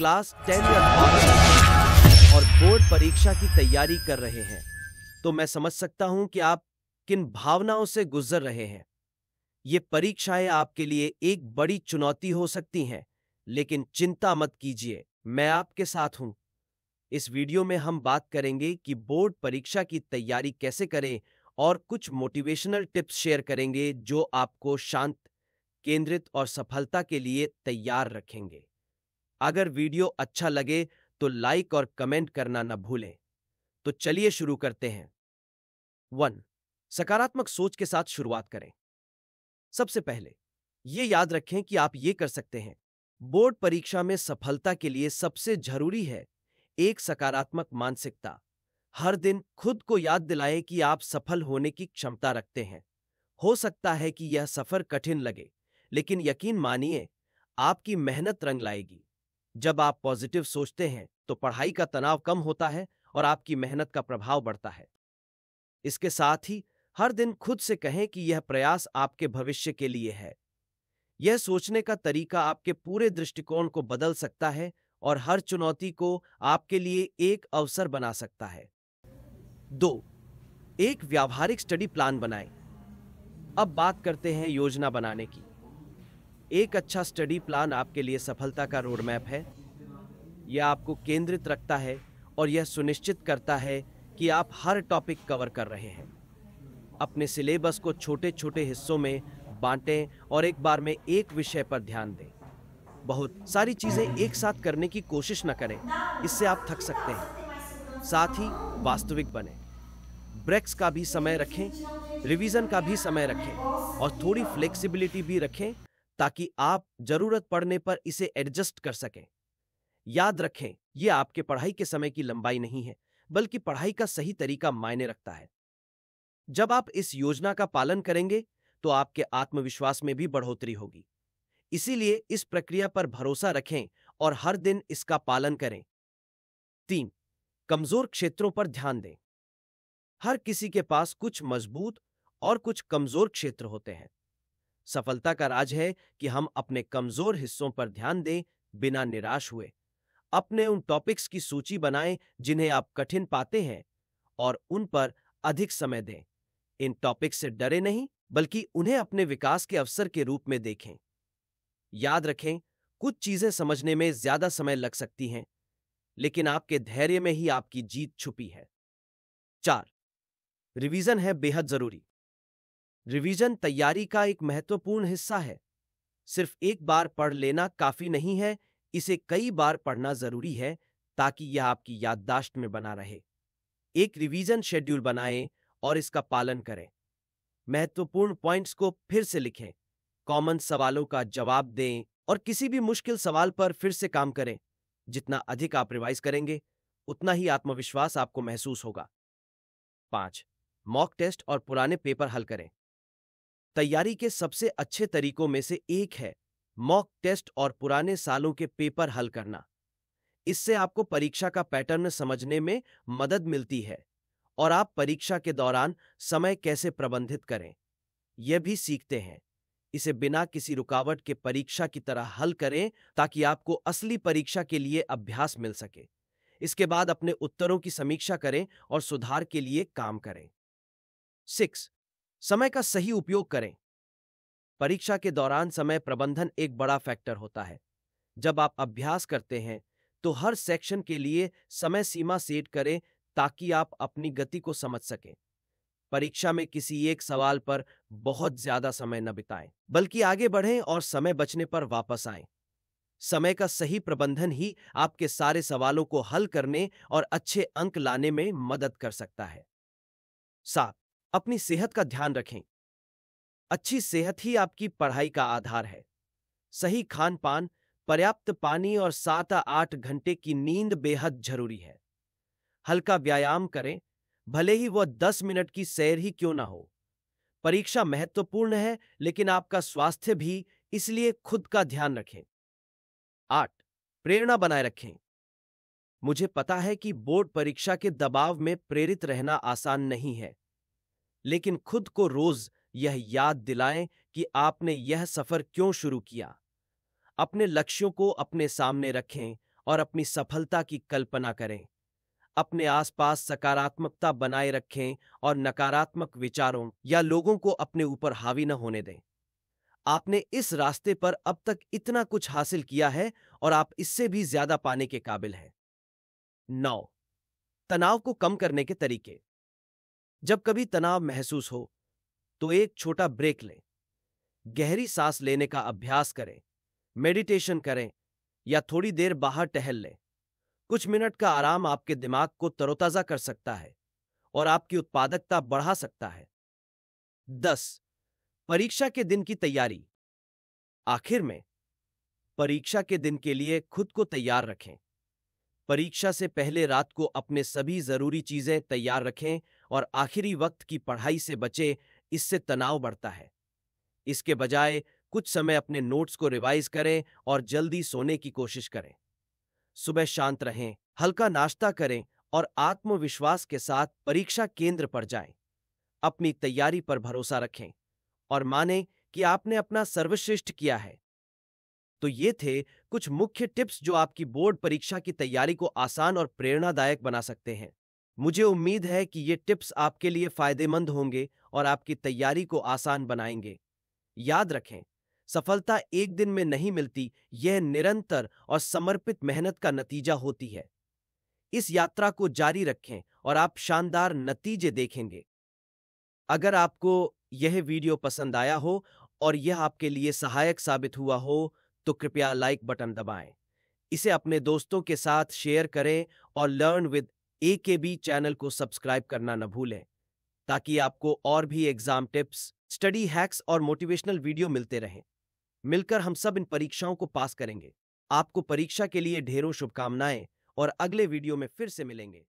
Class ten और board परीक्षा की तैयारी कर रहे हैं तो मैं समझ सकता हूं कि आप किन भावनाओं से गुजर रहे हैं ये परीक्षाएं आपके लिए एक बड़ी चुनौती हो सकती हैं लेकिन चिंता मत कीजिए मैं आपके साथ हूं इस वीडियो में हम बात करेंगे कि बोर्ड परीक्षा की तैयारी कैसे करें और कुछ मोटिवेशनल टिप्स शेयर करेंगे जो आपको शांत केंद्रित और सफलता के लिए तैयार रखेंगे अगर वीडियो अच्छा लगे तो लाइक और कमेंट करना न भूलें तो चलिए शुरू करते हैं वन सकारात्मक सोच के साथ शुरुआत करें सबसे पहले ये याद रखें कि आप ये कर सकते हैं बोर्ड परीक्षा में सफलता के लिए सबसे जरूरी है एक सकारात्मक मानसिकता हर दिन खुद को याद दिलाएं कि आप सफल होने की क्षमता रखते हैं हो सकता है कि यह सफर कठिन लगे लेकिन यकीन मानिए आपकी मेहनत रंग लाएगी जब आप पॉजिटिव सोचते हैं तो पढ़ाई का तनाव कम होता है और आपकी मेहनत का प्रभाव बढ़ता है इसके साथ ही हर दिन खुद से कहें कि यह प्रयास आपके भविष्य के लिए है यह सोचने का तरीका आपके पूरे दृष्टिकोण को बदल सकता है और हर चुनौती को आपके लिए एक अवसर बना सकता है दो एक व्यावहारिक स्टडी प्लान बनाएं। अब बात करते हैं योजना बनाने की एक अच्छा स्टडी प्लान आपके लिए सफलता का रोड मैप है यह आपको केंद्रित रखता है और यह सुनिश्चित करता है कि आप हर टॉपिक कवर कर रहे हैं अपने सिलेबस को छोटे छोटे हिस्सों में बांटें और एक बार में एक विषय पर ध्यान दें बहुत सारी चीज़ें एक साथ करने की कोशिश न करें इससे आप थक सकते हैं साथ ही वास्तविक बने ब्रेक्स का भी समय रखें रिवीजन का भी समय रखें और थोड़ी फ्लेक्सिबिलिटी भी रखें ताकि आप जरूरत पड़ने पर इसे एडजस्ट कर सकें याद रखें ये आपके पढ़ाई के समय की लंबाई नहीं है बल्कि पढ़ाई का सही तरीका मायने रखता है जब आप इस योजना का पालन करेंगे तो आपके आत्मविश्वास में भी बढ़ोतरी होगी इसीलिए इस प्रक्रिया पर भरोसा रखें और हर दिन इसका पालन करें तीन कमजोर क्षेत्रों पर ध्यान दें हर किसी के पास कुछ मजबूत और कुछ कमजोर क्षेत्र होते हैं सफलता का राज है कि हम अपने कमजोर हिस्सों पर ध्यान दें बिना निराश हुए अपने उन टॉपिक्स की सूची बनाएं जिन्हें आप कठिन पाते हैं और उन पर अधिक समय दें इन टॉपिक्स से डरे नहीं बल्कि उन्हें अपने विकास के अवसर के रूप में देखें याद रखें कुछ चीजें समझने में ज्यादा समय लग सकती हैं लेकिन आपके धैर्य में ही आपकी जीत छुपी है चार रिवीजन है बेहद जरूरी रिवीजन तैयारी का एक महत्वपूर्ण हिस्सा है सिर्फ एक बार पढ़ लेना काफी नहीं है इसे कई बार पढ़ना जरूरी है ताकि यह आपकी याददाश्त में बना रहे एक रिवीजन शेड्यूल बनाएं और इसका पालन करें महत्वपूर्ण पॉइंट्स को फिर से लिखें कॉमन सवालों का जवाब दें और किसी भी मुश्किल सवाल पर फिर से काम करें जितना अधिक आप रिवाइज करेंगे उतना ही आत्मविश्वास आपको महसूस होगा पांच मॉक टेस्ट और पुराने पेपर हल करें तैयारी के सबसे अच्छे तरीकों में से एक है मॉक टेस्ट और पुराने सालों के पेपर हल करना इससे आपको परीक्षा का पैटर्न समझने में मदद मिलती है और आप परीक्षा के दौरान समय कैसे प्रबंधित करें यह भी सीखते हैं इसे बिना किसी रुकावट के परीक्षा की तरह हल करें ताकि आपको असली परीक्षा के लिए अभ्यास मिल सके इसके बाद अपने उत्तरों की समीक्षा करें और सुधार के लिए काम करें सिक्स समय का सही उपयोग करें परीक्षा के दौरान समय प्रबंधन एक बड़ा फैक्टर होता है जब आप अभ्यास करते हैं तो हर सेक्शन के लिए समय सीमा सेट करें ताकि आप अपनी गति को समझ सकें परीक्षा में किसी एक सवाल पर बहुत ज्यादा समय न बिताएं बल्कि आगे बढ़ें और समय बचने पर वापस आएं समय का सही प्रबंधन ही आपके सारे सवालों को हल करने और अच्छे अंक लाने में मदद कर सकता है सात अपनी सेहत का ध्यान रखें अच्छी सेहत ही आपकी पढ़ाई का आधार है सही खान पान पर्याप्त पानी और सात आठ घंटे की नींद बेहद जरूरी है हल्का व्यायाम करें भले ही वह दस मिनट की सैर ही क्यों ना हो परीक्षा महत्वपूर्ण है लेकिन आपका स्वास्थ्य भी इसलिए खुद का ध्यान रखें आठ प्रेरणा बनाए रखें मुझे पता है कि बोर्ड परीक्षा के दबाव में प्रेरित रहना आसान नहीं है लेकिन खुद को रोज यह याद दिलाएं कि आपने यह सफर क्यों शुरू किया अपने लक्ष्यों को अपने सामने रखें और अपनी सफलता की कल्पना करें अपने आसपास सकारात्मकता बनाए रखें और नकारात्मक विचारों या लोगों को अपने ऊपर हावी न होने दें आपने इस रास्ते पर अब तक इतना कुछ हासिल किया है और आप इससे भी ज्यादा पाने के काबिल हैं नौ तनाव को कम करने के तरीके जब कभी तनाव महसूस हो तो एक छोटा ब्रेक लें गहरी सांस लेने का अभ्यास करें मेडिटेशन करें या थोड़ी देर बाहर टहल लें कुछ मिनट का आराम आपके दिमाग को तरोताजा कर सकता है और आपकी उत्पादकता बढ़ा सकता है दस परीक्षा के दिन की तैयारी आखिर में परीक्षा के दिन के लिए खुद को तैयार रखें परीक्षा से पहले रात को अपने सभी जरूरी चीजें तैयार रखें और आखिरी वक्त की पढ़ाई से बचे इससे तनाव बढ़ता है इसके बजाय कुछ समय अपने नोट्स को रिवाइज करें और जल्दी सोने की कोशिश करें सुबह शांत रहें हल्का नाश्ता करें और आत्मविश्वास के साथ परीक्षा केंद्र पर जाएं। अपनी तैयारी पर भरोसा रखें और माने कि आपने अपना सर्वश्रेष्ठ किया है तो ये थे कुछ मुख्य टिप्स जो आपकी बोर्ड परीक्षा की तैयारी को आसान और प्रेरणादायक बना सकते हैं मुझे उम्मीद है कि ये टिप्स आपके लिए फायदेमंद होंगे और आपकी तैयारी को आसान बनाएंगे याद रखें सफलता एक दिन में नहीं मिलती यह निरंतर और समर्पित मेहनत का नतीजा होती है इस यात्रा को जारी रखें और आप शानदार नतीजे देखेंगे अगर आपको यह वीडियो पसंद आया हो और यह आपके लिए सहायक साबित हुआ हो तो कृपया लाइक बटन दबाएं इसे अपने दोस्तों के साथ शेयर करें और लर्न विद ए के बी चैनल को सब्सक्राइब करना न भूलें ताकि आपको और भी एग्जाम टिप्स स्टडी हैक्स और मोटिवेशनल वीडियो मिलते रहें मिलकर हम सब इन परीक्षाओं को पास करेंगे आपको परीक्षा के लिए ढेरों शुभकामनाएं और अगले वीडियो में फिर से मिलेंगे